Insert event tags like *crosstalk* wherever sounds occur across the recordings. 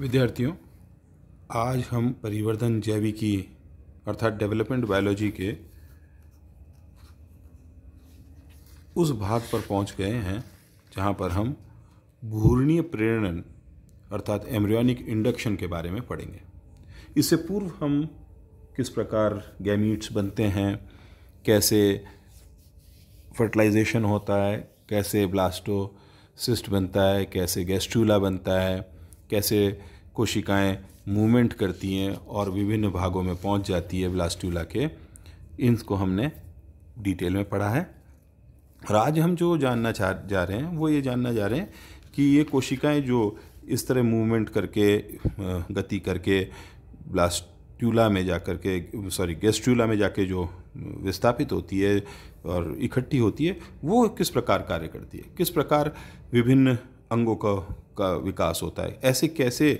विद्यार्थियों आज हम परिवर्धन जैविकी अर्थात डेवलपमेंट बायोलॉजी के उस भाग पर पहुंच गए हैं जहां पर हम घूर्णीय प्रेरणन अर्थात एम्ब्रियोनिक इंडक्शन के बारे में पढ़ेंगे इससे पूर्व हम किस प्रकार गैमीट्स बनते हैं कैसे फर्टिलाइजेशन होता है कैसे ब्लास्टोसिस्ट बनता है कैसे गैस्ट्यूला बनता है कैसे कोशिकाएं मूवमेंट करती हैं और विभिन्न भागों में पहुंच जाती है ब्लास्ट्यूला के इनको हमने डिटेल में पढ़ा है और आज हम जो जानना चाह जा रहे हैं वो ये जानना जा रहे हैं कि ये कोशिकाएं जो इस तरह मूवमेंट करके गति करके ब्लास्ट्यूला में जा करके सॉरी गेस्ट्यूला में जाके जो विस्थापित होती है और इकट्ठी होती है वो किस प्रकार कार्य करती है किस प्रकार विभिन्न अंगों का का विकास होता है ऐसे कैसे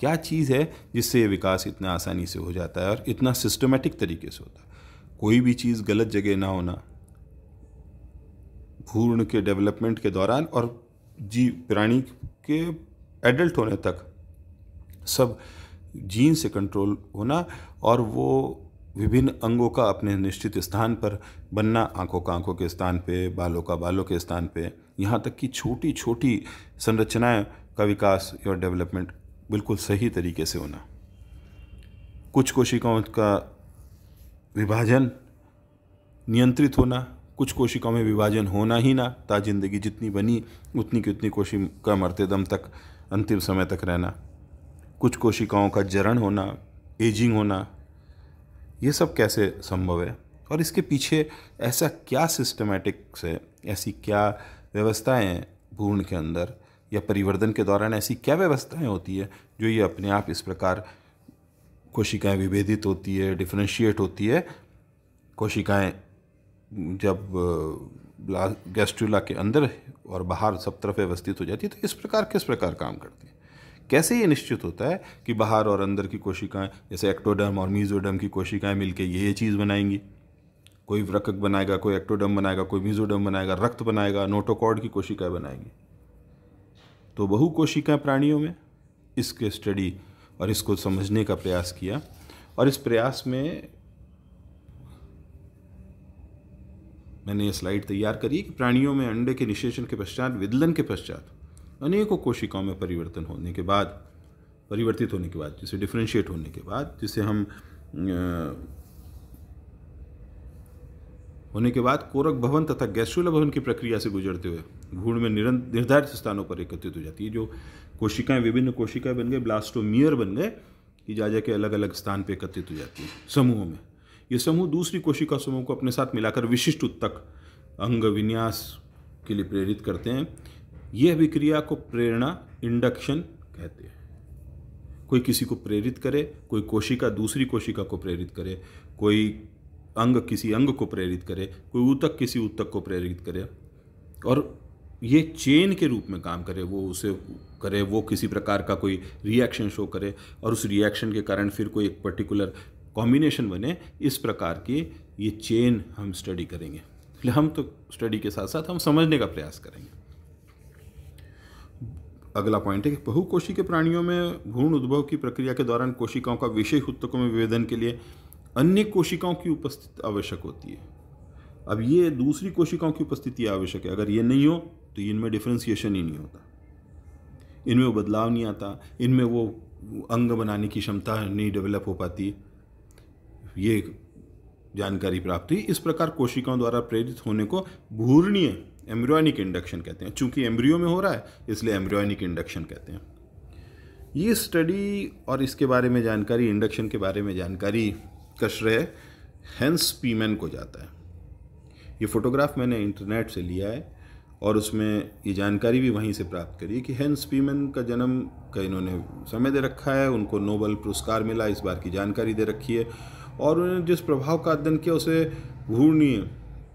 क्या चीज़ है जिससे ये विकास इतना आसानी से हो जाता है और इतना सिस्टमेटिक तरीके से होता है कोई भी चीज़ गलत जगह ना होना भूर्ण के डेवलपमेंट के दौरान और जी प्राणी के एडल्ट होने तक सब जीन से कंट्रोल होना और वो विभिन्न अंगों का अपने निश्चित स्थान पर बनना आंखों का आंखों के स्थान पे बालों का बालों के स्थान पे यहाँ तक कि छोटी छोटी संरचनाएं का विकास और डेवलपमेंट बिल्कुल सही तरीके से होना कुछ कोशिकाओं का विभाजन नियंत्रित होना कुछ कोशिकाओं में विभाजन होना ही ना ता जिंदगी जितनी बनी उतनी की उतनी कोशिका मरते दम तक अंतिम समय तक रहना कुछ कोशिकाओं का जरण होना एजिंग होना ये सब कैसे संभव है और इसके पीछे ऐसा क्या सिस्टमेटिक्स है ऐसी क्या व्यवस्थाएं हैं भ्रूण के अंदर या परिवर्तन के दौरान ऐसी क्या व्यवस्थाएं होती है जो ये अपने आप इस प्रकार कोशिकाएं विभेदित होती है डिफ्रेंशिएट होती है कोशिकाएं जब गैस्ट्रूला के अंदर और बाहर सब तरफ व्यवस्थित हो जाती है तो इस प्रकार किस प्रकार काम करती हैं कैसे ये निश्चित होता है कि बाहर और अंदर की कोशिकाएं जैसे एक्टोडर्म और मीजोडर्म की कोशिकाएं मिलके ये ये चीज़ बनाएंगी कोई रकक बनाएगा कोई एक्टोडर्म बनाएगा कोई मीजोडर्म बनाएगा रक्त बनाएगा नोटोकॉर्ड की कोशिकाएं बनाएंगी तो बहुकोशिका प्राणियों में इसके स्टडी और इसको समझने का प्रयास किया और इस प्रयास में मैंने ये स्लाइड तैयार करी कि प्राणियों में अंडे के निषेचन के पश्चात विदलन के पश्चात अनेकों कोशिकाओं में परिवर्तन होने के बाद परिवर्तित होने के बाद जिसे डिफ्रेंशिएट होने के बाद जिसे हम होने के बाद कोरक भवन तथा गैस्ट्रोला भवन की प्रक्रिया से गुजरते हुए भ्रूण में निरंत निर्धारित स्थानों पर एकत्रित हो जाती है जो कोशिकाएं विभिन्न कोशिकाएं बन गए ब्लास्टोमियर बन गए कि जा जाके अलग अलग स्थान पर एकत्रित हो जाती है समूहों में ये समूह दूसरी कोशिका समूह को अपने साथ मिलाकर विशिष्ट उत्तक अंग विन्यास के लिए प्रेरित करते हैं यह अभिक्रिया को प्रेरणा इंडक्शन कहते हैं कोई किसी को प्रेरित करे कोई कोशिका दूसरी कोशिका को प्रेरित करे कोई अंग किसी अंग को प्रेरित करे कोई ऊतक किसी ऊतक को प्रेरित करे और ये चेन के रूप में काम करे वो उसे करे वो किसी प्रकार का कोई रिएक्शन शो करे और उस रिएक्शन के कारण फिर कोई एक पर्टिकुलर कॉम्बिनेशन बने इस प्रकार की ये चेन हम स्टडी करेंगे हम तो स्टडी के साथ साथ हम समझने का प्रयास करेंगे अगला पॉइंट है कि बहुकोशी के प्राणियों में भ्रूण उद्भव की प्रक्रिया के दौरान कोशिकाओं का विशेष उत्तकों में विभेदन के लिए अन्य कोशिकाओं की उपस्थिति आवश्यक होती है अब ये दूसरी कोशिकाओं की उपस्थिति आवश्यक है अगर ये नहीं हो तो इनमें डिफ्रेंसिएशन ही नहीं होता इनमें वो बदलाव नहीं आता इनमें वो अंग बनाने की क्षमता नहीं डेवलप हो पाती ये जानकारी प्राप्त हुई इस प्रकार कोशिकाओं द्वारा प्रेरित होने को भूरणीय एम्ब्रियोनिक इंडक्शन कहते हैं चूंकि एम्ब्रियो में हो रहा है इसलिए एम्ब्रियोनिक इंडक्शन कहते हैं ये स्टडी और इसके बारे में जानकारी इंडक्शन के बारे में जानकारी का श्रेय हैंस पीमैन को जाता है ये फ़ोटोग्राफ मैंने इंटरनेट से लिया है और उसमें ये जानकारी भी वहीं से प्राप्त करी कि हैंस पीमैन का जन्म का इन्होंने समय दे रखा है उनको नोबल पुरस्कार मिला इस बार की जानकारी दे रखी है और उन्होंने जिस प्रभाव का अध्ययन किया उसे घूर्णीय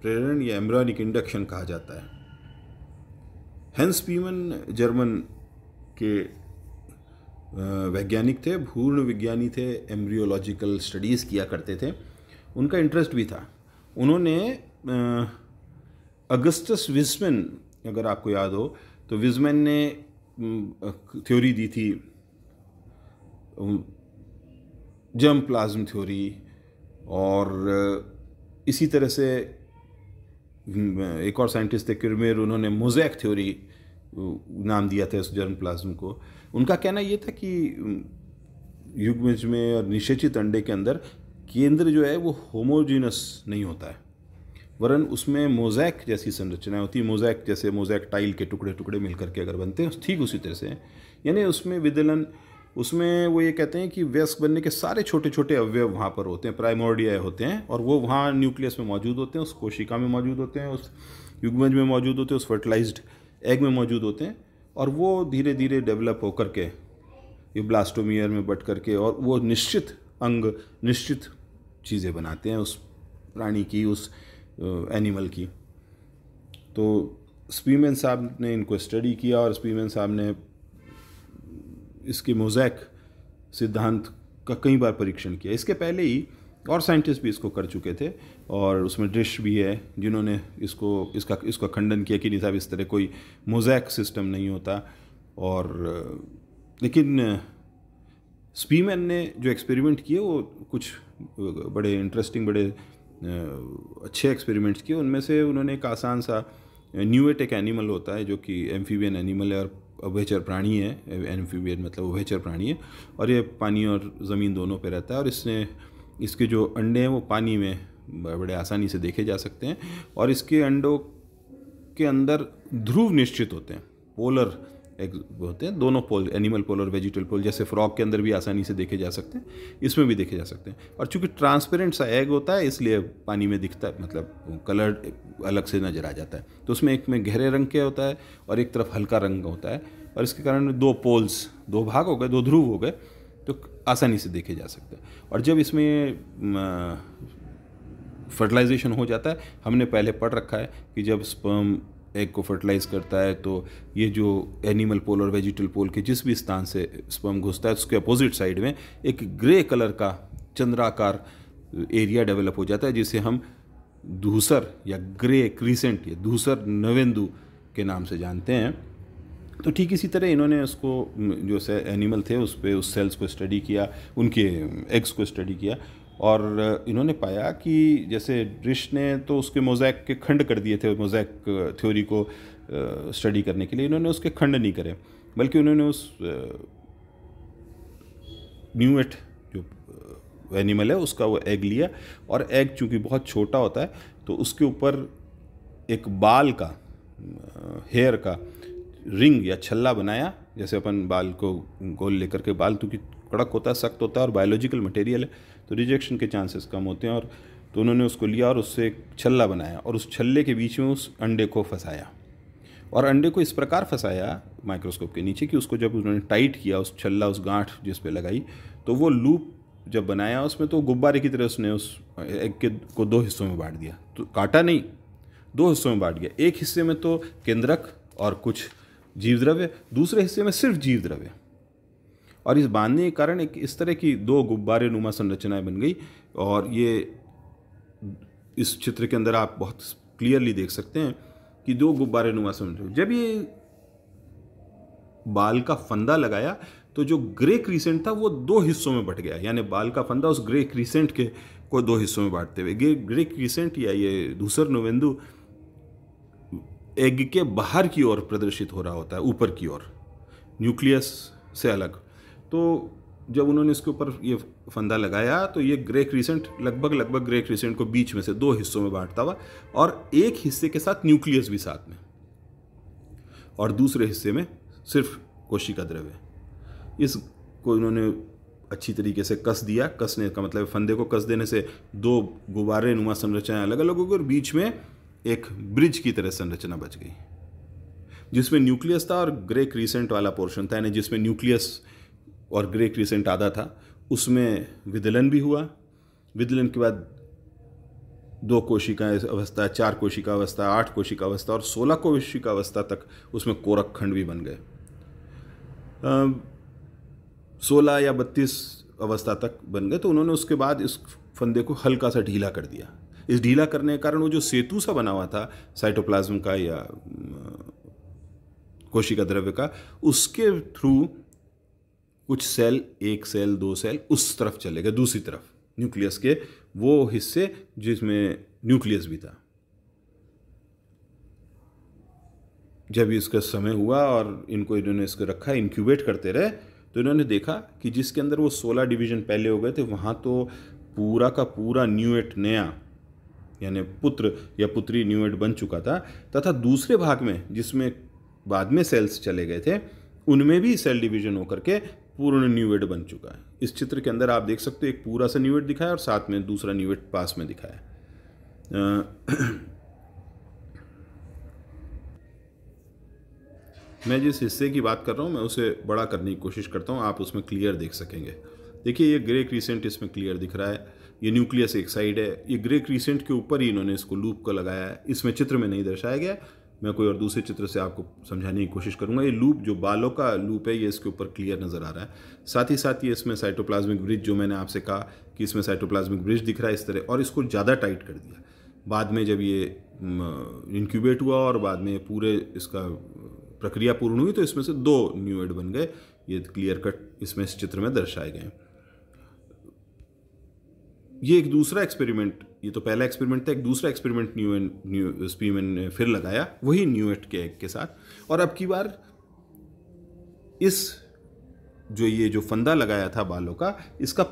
प्रेरण या एम्ब्रॉनिक इंडक्शन कहा जाता है हैंस पीमन जर्मन के वैज्ञानिक थे भूर्ण विज्ञानी थे एम्ब्रियोलॉजिकल स्टडीज़ किया करते थे उनका इंटरेस्ट भी था उन्होंने अगस्टस विजमैन अगर आपको याद हो तो विजमैन ने थ्योरी दी थी जर्म प्लाज्म थ्योरी और इसी तरह से एक और साइंटिस्ट थे किरमेर उन्होंने मोजैक थ्योरी नाम दिया था उस जर्म प्लाज्म को उनका कहना ये था कि युग्मज में और निषेचित अंडे के अंदर केंद्र जो है वो होमोजीनस नहीं होता है वरन उसमें मोजैक जैसी संरचनाएं होती हैं मोजैक जैसे मोजैक टाइल के टुकड़े टुकड़े मिलकर के अगर बनते हैं ठीक उसी तरह से यानी उसमें विदलन उसमें वो ये कहते हैं कि व्यस्क बनने के सारे छोटे छोटे अवयव वहाँ पर होते हैं प्राइमोर्डिया होते हैं और वो वहाँ न्यूक्लियस में मौजूद होते हैं उस कोशिका में मौजूद होते हैं उस युगमज में मौजूद होते हैं उस फर्टिलाइज्ड एग में मौजूद होते हैं और वो धीरे धीरे डेवलप होकर के ये ब्लास्टोमियर में बट करके और वो निश्चित अंग निश्चित चीज़ें बनाते हैं उस प्राणी की उस एनिमल की तो स्पीमैन साहब ने इनको स्टडी किया और स्पीमैन साहब ने इसके मोजैक सिद्धांत का कई बार परीक्षण किया इसके पहले ही और साइंटिस्ट भी इसको कर चुके थे और उसमें डिश भी है जिन्होंने इसको इसका इसका खंडन किया कि नहीं साहब इस तरह कोई मोजैक सिस्टम नहीं होता और लेकिन स्पीमैन ने जो एक्सपेरिमेंट किए वो कुछ बड़े इंटरेस्टिंग बड़े अच्छे एक्सपेरिमेंट्स किए उनमें से उन्होंने एक आसान सा न्यूएट एक एनिमल होता है जो कि एम्फीबियन एनिमल है और अवेचर प्राणी है एम्फीबियन मतलब अभेचर प्राणी है और ये पानी और ज़मीन दोनों पे रहता है और इसने इसके जो अंडे हैं वो पानी में बड़े आसानी से देखे जा सकते हैं और इसके अंडों के अंदर ध्रुव निश्चित होते हैं पोलर एक होते हैं दोनों पोल एनिमल पोल और वेजिटल पोल जैसे फ्रॉक के अंदर भी आसानी से देखे जा सकते हैं इसमें भी देखे जा सकते हैं और चूंकि ट्रांसपेरेंट सा एग होता है इसलिए पानी में दिखता है मतलब कलर अलग से नज़र आ जाता है तो उसमें एक में गहरे रंग के होता है और एक तरफ हल्का रंग होता है और इसके कारण दो पोल्स दो भाग हो गए दो ध्रुव हो गए तो आसानी से देखे जा सकता है और जब इसमें फर्टिलाइजेशन हो जाता है हमने पहले पढ़ रखा है कि जब स्पर्म एग को फर्टिलाइज करता है तो ये जो एनिमल पोल और वेजिटल पोल के जिस भी स्थान से स्पर्म घुसता है उसके अपोजिट साइड में एक ग्रे कलर का चंद्राकार एरिया डेवलप हो जाता है जिसे हम धूसर या ग्रे क्रीसेंट या धूसर नवेंदु के नाम से जानते हैं तो ठीक इसी तरह इन्होंने उसको जो से एनिमल थे उस पर उस सेल्स को स्टडी किया उनके एग्स को स्टडी किया और इन्होंने पाया कि जैसे डिश ने तो उसके मोजैक के खंड कर दिए थे मोजैक थ्योरी को स्टडी करने के लिए इन्होंने उसके खंड नहीं करे बल्कि उन्होंने उस न्यू एट जो एनिमल है उसका वो एग लिया और एग चूंकि बहुत छोटा होता है तो उसके ऊपर एक बाल का हेयर का रिंग या छल्ला बनाया जैसे अपन बाल को गोल लेकर के बाल क्योंकि कड़क होता है सख्त होता है और बायोलॉजिकल मटेरियल है तो रिजेक्शन के चांसेस कम होते हैं और तो उन्होंने उसको लिया और उससे एक छल्ला बनाया और उस छल्ले के बीच में उस अंडे को फंसाया और अंडे को इस प्रकार फंसाया माइक्रोस्कोप के नीचे कि उसको जब उन्होंने टाइट किया उस छल्ला उस गांठ जिस पे लगाई तो वो लूप जब बनाया उसमें तो गुब्बारे की तरह उसने उस एग के को दो हिस्सों में बांट दिया तो काटा नहीं दो हिस्सों में बांट गया एक हिस्से में तो केंद्रक और कुछ जीव द्रव्य दूसरे हिस्से में सिर्फ जीव द्रव्य और इस बांधने के कारण एक इस तरह की दो गुब्बारे नुमा संरचनाएं बन गई और ये इस चित्र के अंदर आप बहुत क्लियरली देख सकते हैं कि दो गुब्बारे नुमा संरचना जब ये बाल का फंदा लगाया तो जो ग्रे क्रीसेंट था वो दो हिस्सों में बट गया यानी बाल का फंदा उस ग्रे क्रीसेंट के को दो हिस्सों में बांटते हुए ग्रे क्रीसेंट या ये दूसर नोवेंदु एग के बाहर की ओर प्रदर्शित हो रहा होता है ऊपर की ओर न्यूक्लियस से अलग तो जब उन्होंने इसके ऊपर ये फंदा लगाया तो ये ग्रे क्रीसेंट लगभग लगभग ग्रे क्रीसेंट को बीच में से दो हिस्सों में बांटता हुआ और एक हिस्से के साथ न्यूक्लियस भी साथ में और दूसरे हिस्से में सिर्फ कोशिका द्रव्य इसको इन्होंने अच्छी तरीके से कस दिया कसने का मतलब फंदे को कस देने से दो गुब्बारे नुमा संरचनाएं अलग अलग होगी और बीच में एक ब्रिज की तरह संरचना बच गई जिसमें न्यूक्लियस था और ग्रे क्रीसेंट वाला पोर्शन था यानी जिसमें न्यूक्लियस और ग्रे क्रीसेंट आधा था उसमें विदलन भी हुआ विदलन के बाद दो कोशिका अवस्था चार कोशिका अवस्था आठ कोशिका अवस्था और सोलह कोशिका अवस्था तक उसमें कोरक खंड भी बन गए सोलह या बत्तीस अवस्था तक बन गए तो उन्होंने उसके बाद इस फंदे को हल्का सा ढीला कर दिया इस ढीला करने के कारण वो जो सेतु सा बना हुआ था साइटोप्लाज्म का या कोशिका द्रव्य का उसके थ्रू कुछ सेल एक सेल दो सेल उस तरफ चले गए दूसरी तरफ न्यूक्लियस के वो हिस्से जिसमें न्यूक्लियस भी था जब इसका समय हुआ और इनको इन्होंने इसको रखा इंक्यूबेट करते रहे तो इन्होंने देखा कि जिसके अंदर वो सोलह डिवीजन पहले हो गए थे वहाँ तो पूरा का पूरा न्यूएट नया यानी पुत्र या पुत्री न्यूएड बन चुका था तथा दूसरे भाग में जिसमें बाद में सेल्स चले गए थे उनमें भी सेल डिवीजन होकर के पूर्ण न्यूएड बन चुका है इस चित्र के अंदर आप देख सकते हो एक पूरा सा न्यूएड दिखाया और साथ में दूसरा न्यूएड पास में दिखाया *clears throat* मैं जिस हिस्से की बात कर रहा हूँ मैं उसे बड़ा करने की कोशिश करता हूँ आप उसमें क्लियर देख सकेंगे देखिए ये ग्रे क्रीसेंट इसमें क्लियर दिख रहा है ये न्यूक्लियस एक साइड है ये ग्रे क्रीसेंट के ऊपर ही इन्होंने इसको लूप का लगाया है इसमें चित्र में नहीं दर्शाया गया मैं कोई और दूसरे चित्र से आपको समझाने की कोशिश करूंगा ये लूप जो बालों का लूप है ये इसके ऊपर क्लियर नज़र आ रहा है साथ ही साथ ये इसमें साइटोप्लाज्मिक ब्रिज जो मैंने आपसे कहा कि इसमें साइटोप्लाज्मिक ब्रिज दिख रहा है इस तरह और इसको ज़्यादा टाइट कर दिया बाद में जब ये इंक्यूबेट हुआ और बाद में पूरे इसका प्रक्रिया पूर्ण हुई तो इसमें से दो न्यू एड बन गए ये क्लियर कट इसमें इस चित्र में दर्शाए गए हैं ये एक दूसरा एक्सपेरिमेंट ये तो पहला एक्सपेरिमेंट था एक दूसरा experiment new and new Spemann ने फिर लगाया वही न्यू एट के एग के साथ और अब की बार इस जो ये जो फंदा लगाया था बालों का इसका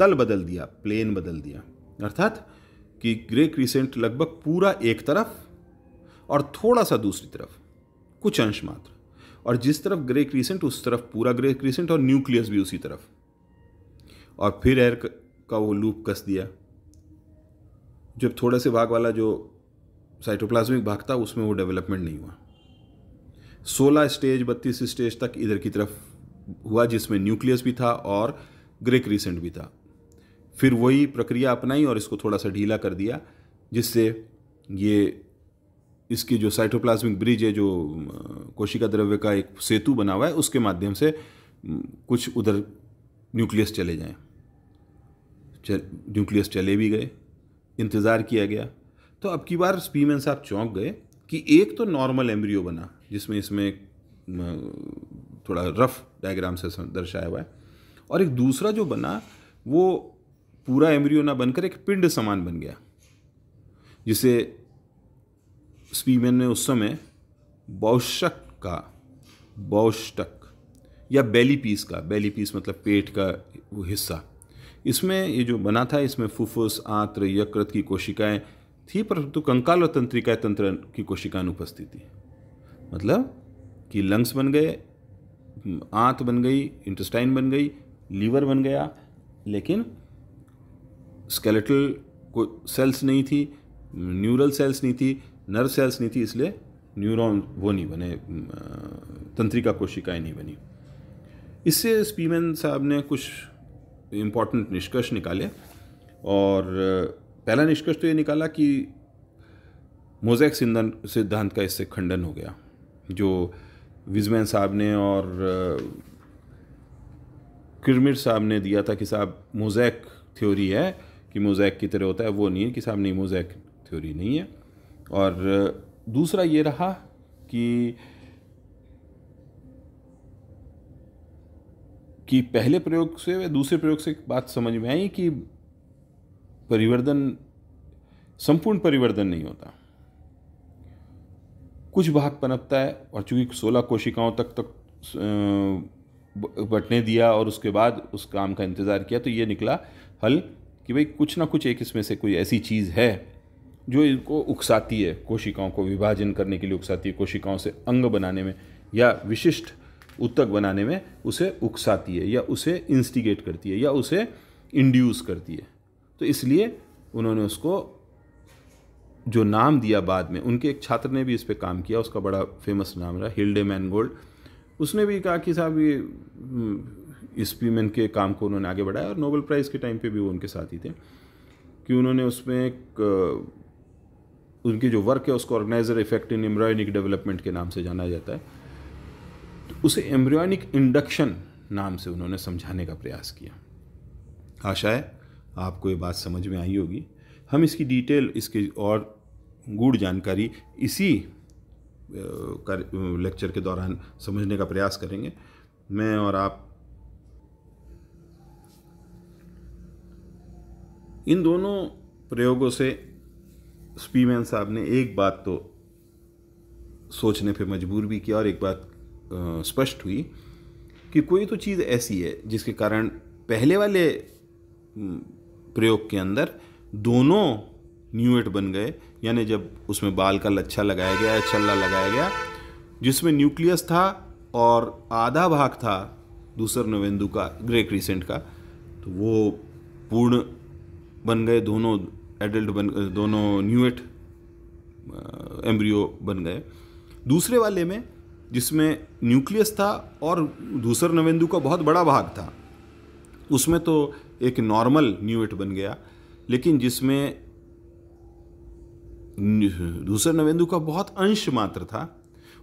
तल बदल दिया प्लेन बदल दिया अर्थात कि ग्रे क्रीसेंट लगभग पूरा एक तरफ और थोड़ा सा दूसरी तरफ कुछ अंश मात्र और जिस तरफ ग्रे क्रीसेंट उस तरफ पूरा ग्रे क्रीसेंट और न्यूक्लियस भी उसी तरफ और फिर एयर का वो लूप कस दिया जब थोड़े से भाग वाला जो साइटोप्लाज्मिक भाग था उसमें वो डेवलपमेंट नहीं हुआ सोलह स्टेज बत्तीस स्टेज तक इधर की तरफ हुआ जिसमें न्यूक्लियस भी था और ग्रे क्रीसेंट भी था फिर वही प्रक्रिया अपनाई और इसको थोड़ा सा ढीला कर दिया जिससे ये इसकी जो साइटोप्लाज्मिक ब्रिज है जो कोशिका द्रव्य का एक सेतु बना हुआ है उसके माध्यम से कुछ उधर न्यूक्लियस चले जाएं न्यूक्लियस चले भी गए इंतज़ार किया गया तो अब की बार स्पीमैन साहब चौंक गए कि एक तो नॉर्मल एम्ब्रियो बना जिसमें इसमें थोड़ा रफ डायग्राम से दर्शाया हुआ है और एक दूसरा जो बना वो पूरा एम्ब्रियो ना बनकर एक पिंड समान बन गया जिसे स्पीमैन ने उस समय बौशक का बौष्टक या बेली पीस का बेली पीस मतलब पेट का वो हिस्सा इसमें ये जो बना था इसमें फुफ्फुस आंत्र यकृत की कोशिकाएं थी परंतु कंकाल और तंत्रिका तंत्र की कोशिकाएं अनुपस्थित थी मतलब कि लंग्स बन गए आंत बन गई इंटेस्टाइन बन गई लीवर बन गया लेकिन स्केलेटल को सेल्स नहीं थी न्यूरल सेल्स नहीं थी नर्व सेल्स नहीं थी इसलिए न्यूरॉन वो नहीं बने तंत्रिका कोशिकाएं नहीं बनी इससे स्पीमैन साहब ने कुछ इम्पॉर्टेंट निष्कर्ष निकाले और पहला निष्कर्ष तो ये निकाला कि मोजैक सिद्धांत का इससे खंडन हो गया जो विजमैन साहब ने और किरमिर साहब ने दिया था कि साहब मोजैक थ्योरी है कि मोजैक की तरह होता है वो नहीं है कि साहब नहीं मोजैक थ्योरी नहीं है और दूसरा ये रहा कि कि पहले प्रयोग से व दूसरे प्रयोग से बात समझ में आई कि परिवर्तन संपूर्ण परिवर्तन नहीं होता कुछ भाग पनपता है और चूंकि सोलह कोशिकाओं तक तक बटने दिया और उसके बाद उस काम का इंतज़ार किया तो ये निकला हल कि भाई कुछ ना कुछ एक इसमें से कोई ऐसी चीज़ है जो इनको उकसाती है कोशिकाओं को विभाजन करने के लिए उकसाती है कोशिकाओं से अंग बनाने में या विशिष्ट उत्तक बनाने में उसे उकसाती है या उसे इंस्टिगेट करती है या उसे इंड्यूस करती है तो इसलिए उन्होंने उसको जो नाम दिया बाद में उनके एक छात्र ने भी इस पर काम किया उसका बड़ा फेमस नाम रहा हिल्डे मैन गोल्ड उसने भी कहा कि साहब ये हम्म, स्पीमैन के काम को उन्होंने आगे बढ़ाया और नोबल प्राइज़ के टाइम पे भी वो उनके साथ ही थे कि उन्होंने उसमें एक उनकी जो वर्क है उसको organiser effect in embryonic development के नाम से जाना जाता है उसे एम्ब्रियोनिक इंडक्शन नाम से उन्होंने समझाने का प्रयास किया आशा है आपको ये बात समझ में आई होगी हम इसकी डिटेल इसकी और गूढ़ जानकारी इसी कर, लेक्चर के दौरान समझने का प्रयास करेंगे मैं और आप इन दोनों प्रयोगों से स्पीमैन साहब ने एक बात तो सोचने पे मजबूर भी किया और एक बात स्पष्ट हुई कि कोई तो चीज़ ऐसी है जिसके कारण पहले वाले प्रयोग के अंदर दोनों न्यूएट बन गए यानी जब उसमें बाल का लच्छा लगाया गया छल्ला लगाया गया जिसमें न्यूक्लियस था और आधा भाग था दूसर नवेंदु का ग्रे क्रीसेंट का तो वो पूर्ण बन गए दोनों एडल्ट बन दोनों न्यूएट एम्ब्रियो बन गए दूसरे वाले में जिसमें न्यूक्लियस था और दूसर नवेंदु का बहुत बड़ा भाग था उसमें तो एक नॉर्मल न्यूएट बन गया लेकिन जिसमें दूसर नवेंदु का बहुत अंश मात्र था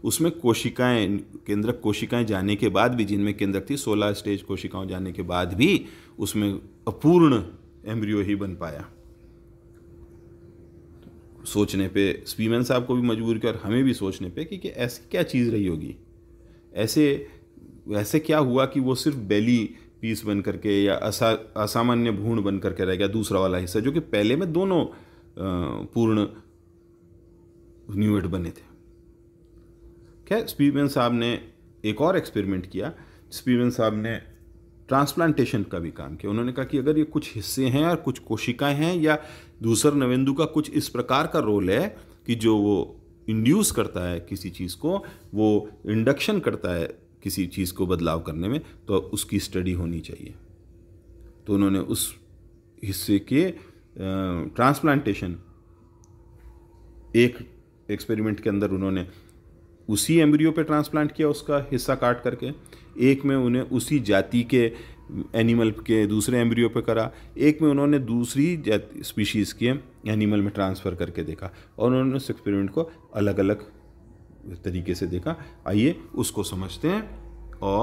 उसमें कोशिकाएं केंद्रक कोशिकाएं जाने के बाद भी जिनमें केंद्रक थी सोलह स्टेज कोशिकाओं जाने के बाद भी उसमें अपूर्ण एम्ब्रियो ही बन पाया सोचने पे स्पीमैन साहब को भी मजबूर किया और हमें भी सोचने पे कि, कि ऐसी क्या चीज़ रही होगी ऐसे ऐसे क्या हुआ कि वो सिर्फ बेली पीस बन करके या असा असामान्य भूण बन करके रह गया दूसरा वाला हिस्सा जो कि पहले में दोनों पूर्ण न्यूएट बने थे क्या स्पीमैन साहब ने एक और एक्सपेरिमेंट किया स्पीमैन साहब ने ट्रांसप्लांटेशन का भी काम किया उन्होंने कहा कि अगर ये कुछ हिस्से हैं और कुछ कोशिकाएं हैं या दूसर नवेंदु का कुछ इस प्रकार का रोल है कि जो वो इंड्यूस करता है किसी चीज़ को वो इंडक्शन करता है किसी चीज़ को बदलाव करने में तो उसकी स्टडी होनी चाहिए तो उन्होंने उस हिस्से के ट्रांसप्लांटेशन एक एक्सपेरिमेंट के अंदर उन्होंने उसी एम्ब्रियो पे ट्रांसप्लांट किया उसका हिस्सा काट करके एक में उन्हें उसी जाति के एनिमल के दूसरे एम्ब्रियो पे करा एक में उन्होंने दूसरी स्पीशीज़ के एनिमल में ट्रांसफ़र करके देखा और उन्होंने उस एक्सपेरिमेंट को अलग अलग तरीके से देखा आइए उसको समझते हैं और